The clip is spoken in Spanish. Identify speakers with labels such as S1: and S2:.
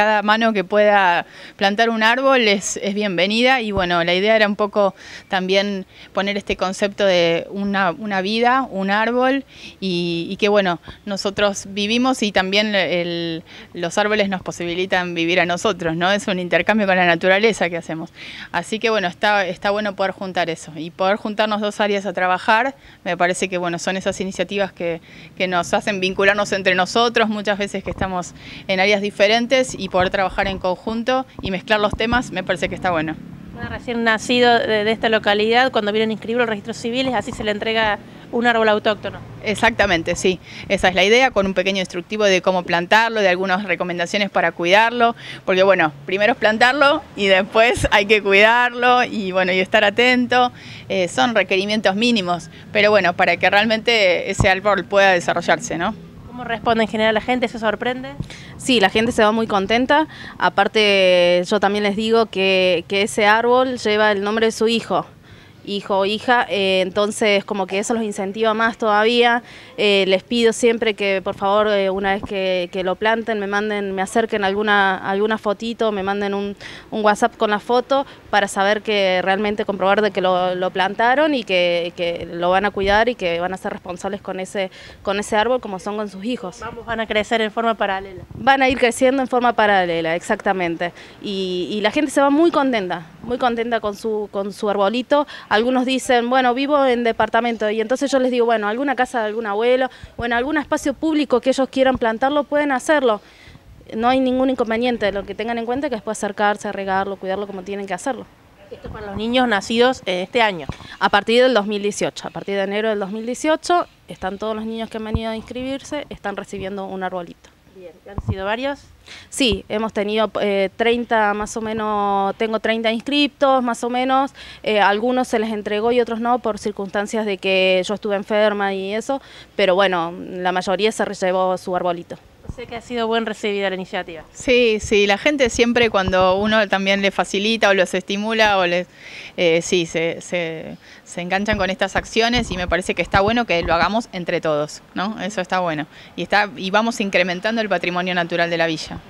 S1: cada mano que pueda plantar un árbol es, bienvenida y bueno, la idea era un poco también poner este concepto de una, vida, un árbol y, que bueno, nosotros vivimos y también los árboles nos posibilitan vivir a nosotros, ¿no? Es un intercambio con la naturaleza que hacemos. Así que bueno, está, está bueno poder juntar eso y poder juntarnos dos áreas a trabajar, me parece que bueno, son esas iniciativas que, que nos hacen vincularnos entre nosotros muchas veces que estamos en áreas diferentes y poder trabajar en conjunto y mezclar los temas me parece que está bueno. Un recién nacido de, esta localidad, cuando vienen a inscribir los registros civiles, así se le entrega un árbol autóctono. Exactamente, sí. Esa es la idea, con un pequeño instructivo de cómo plantarlo, de algunas recomendaciones para cuidarlo, porque bueno, primero es plantarlo y después hay que cuidarlo y bueno, y estar atento. Eh, son requerimientos mínimos, pero bueno, para que realmente ese árbol pueda desarrollarse, ¿no? ¿Cómo responde en general la gente? ¿Se sorprende?
S2: sí, la gente se va muy contenta. Aparte, yo también les digo que, que ese árbol lleva el nombre de su hijo hijo o hija, eh, entonces como que eso los incentiva más todavía. Eh, les pido siempre que por favor eh, una vez que, lo planten me manden, me acerquen alguna, alguna fotito, me manden un, WhatsApp con la foto para saber que realmente comprobar de que lo, plantaron y que, lo van a cuidar y que van a ser responsables con ese, con ese árbol como son con sus hijos. Vamos, van a crecer en forma paralela. Van a ir creciendo en forma paralela, exactamente. Y, y la gente se va muy contenta muy contenta con su, con su arbolito. Algunos dicen, bueno, vivo en departamento. Y entonces yo les digo, bueno, alguna casa de algún abuelo o en algún espacio público que ellos quieran plantarlo, pueden hacerlo. No hay ningún inconveniente. Lo que tengan en cuenta es que después acercarse, regarlo, cuidarlo como tienen que hacerlo. Esto para los niños nacidos eh, este año. A partir del 2018, a partir de enero del 2018, están todos los niños que han venido a inscribirse, están recibiendo un arbolito. ¿han sido varios? Sí, hemos tenido eh, 30 más o menos, tengo 30 inscriptos más o menos, eh, algunos se les entregó y otros no por circunstancias de que yo estuve enferma y eso, pero bueno, la mayoría se llevó su arbolito
S3: que ha sido buen recibida la iniciativa.
S2: Sí,
S1: sí, la gente siempre cuando uno también le facilita o los estimula o les, eh, sí, se, se, se, enganchan con estas acciones y me parece que está bueno que lo hagamos entre todos, ¿no? Eso está bueno. Y, está, y vamos incrementando el patrimonio natural de la villa.